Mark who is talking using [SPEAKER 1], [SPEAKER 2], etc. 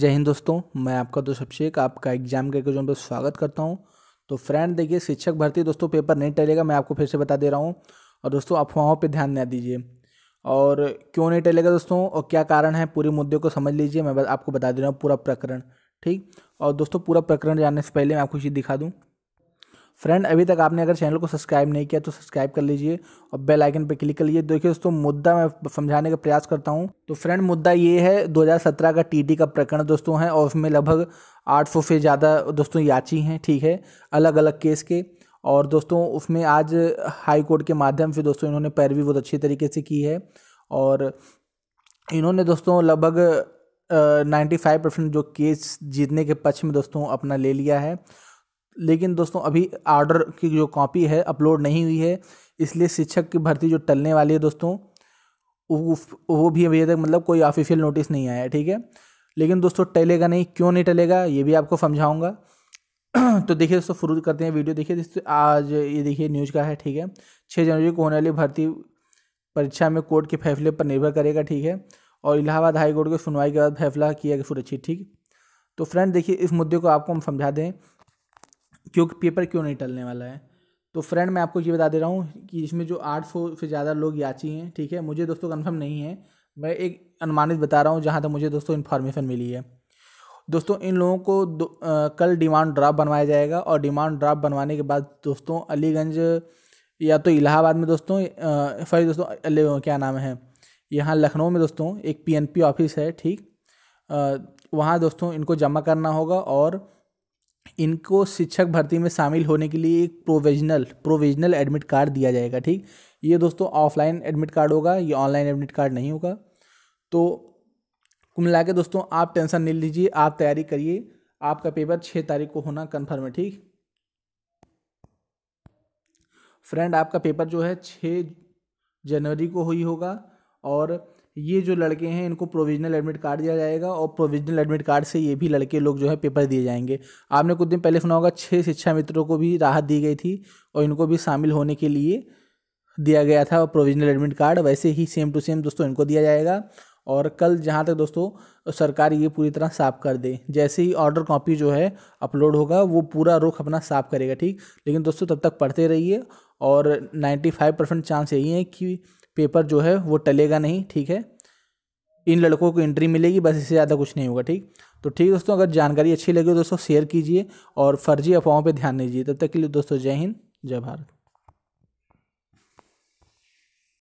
[SPEAKER 1] जय हिंद दोस्तों मैं आपका दोस्त अभिषेक आपका एग्जाम के क्वेश्चन पर स्वागत करता हूं तो फ्रेंड देखिए शिक्षक भर्ती दोस्तों पेपर नहीं टलेगा मैं आपको फिर से बता दे रहा हूं और दोस्तों अफवाहों पे ध्यान ना दीजिए और क्यों नहीं टलेगा दोस्तों और क्या कारण है पूरे मुद्दे को समझ लीजिए मैं आपको बता दे रहा हूँ पूरा प्रकरण ठीक और दोस्तों पूरा प्रकरण जानने से पहले मैं आपको चीज़ दिखा दूँ फ्रेंड अभी तक आपने अगर चैनल को सब्सक्राइब नहीं किया तो सब्सक्राइब कर लीजिए और बेल आइकन पर क्लिक कर लीजिए देखिए दोस्तों मुद्दा मैं समझाने का प्रयास करता हूँ तो फ्रेंड मुद्दा ये है 2017 का टीटी का प्रकरण दोस्तों है और उसमें लगभग 800 से ज़्यादा दोस्तों याची हैं ठीक है अलग अलग केस के और दोस्तों उसमें आज हाई कोर्ट के माध्यम से दोस्तों इन्होंने पैरवी बहुत अच्छी तरीके से की है और इन्होंने दोस्तों लगभग नाइन्टी फाइव परसेंट जो केस जीतने के पक्ष में दोस्तों अपना ले लिया है लेकिन दोस्तों अभी आर्डर की जो कॉपी है अपलोड नहीं हुई है इसलिए शिक्षक की भर्ती जो टलने वाली है दोस्तों वो भी अभी तक मतलब कोई ऑफिशियल नोटिस नहीं आया है ठीक है लेकिन दोस्तों टलेगा नहीं क्यों नहीं टलेगा ये भी आपको समझाऊंगा तो देखिए दोस्तों शुरू करते हैं वीडियो देखिए दोस्तों आज ये देखिए न्यूज का है ठीक है छः जनवरी को होने वाली भर्ती परीक्षा में कोर्ट के फैसले पर निर्भर करेगा ठीक है और इलाहाबाद हाई कोर्ट की सुनवाई के बाद फैसला किया गया सुरक्षित ठीक तो फ्रेंड देखिए इस मुद्दे को आपको हम समझा दें क्योंकि पेपर क्यों नहीं टलने वाला है तो फ्रेंड मैं आपको ये बता दे रहा हूँ कि इसमें जो आठ सौ से ज़्यादा लोग याची हैं ठीक है मुझे दोस्तों कन्फर्म नहीं है मैं एक अनुमानित बता रहा हूँ जहाँ तक मुझे दोस्तों इन्फॉर्मेशन मिली है दोस्तों इन लोगों को आ, कल डिमांड ड्राफ्ट बनवाया जाएगा और डिमांड ड्राफ्ट बनवाने के बाद दोस्तों अलीगंज या तो इलाहाबाद में दोस्तों सॉरी दोस्तों क्या नाम है यहाँ लखनऊ में दोस्तों एक पीएनपी ऑफिस है ठीक वहाँ दोस्तों इनको जमा करना होगा और इनको शिक्षक भर्ती में शामिल होने के लिए एक प्रोविजनल प्रोविजनल एडमिट कार्ड दिया जाएगा ठीक ये दोस्तों ऑफलाइन एडमिट कार्ड होगा ये ऑनलाइन एडमिट कार्ड नहीं होगा तो कुल मिला के दोस्तों आप टेंशन नहीं लीजिए आप तैयारी करिए आपका पेपर छः तारीख को होना कन्फर्म है ठीक फ्रेंड आपका पेपर जो है छः जनवरी को हुई होगा और ये जो लड़के हैं इनको प्रोविजनल एडमिट कार्ड दिया जाएगा और प्रोविजनल एडमिट कार्ड से ये भी लड़के लोग जो है पेपर दिए जाएंगे आपने कुछ दिन पहले सुना होगा छः शिक्षा मित्रों को भी राहत दी गई थी और इनको भी शामिल होने के लिए दिया गया था प्रोविजनल एडमिट कार्ड वैसे ही सेम टू सेम दोस्तों इनको दिया जाएगा और कल जहाँ तक दोस्तों सरकार ये पूरी तरह साफ़ कर दे जैसे ही ऑर्डर कॉपी जो है अपलोड होगा वो पूरा रुख अपना साफ़ करेगा ठीक लेकिन दोस्तों तब तक पढ़ते रहिए और 95 परसेंट चांस यही है कि पेपर जो है वो टलेगा नहीं ठीक है इन लड़कों को एंट्री मिलेगी बस इससे ज़्यादा कुछ नहीं होगा ठीक तो ठीक है दोस्तों अगर जानकारी अच्छी लगी हो दोस्तों शेयर कीजिए और फर्जी अफवाहों पर ध्यान दीजिए तब तक के लिए दोस्तों जय हिंद जय भारत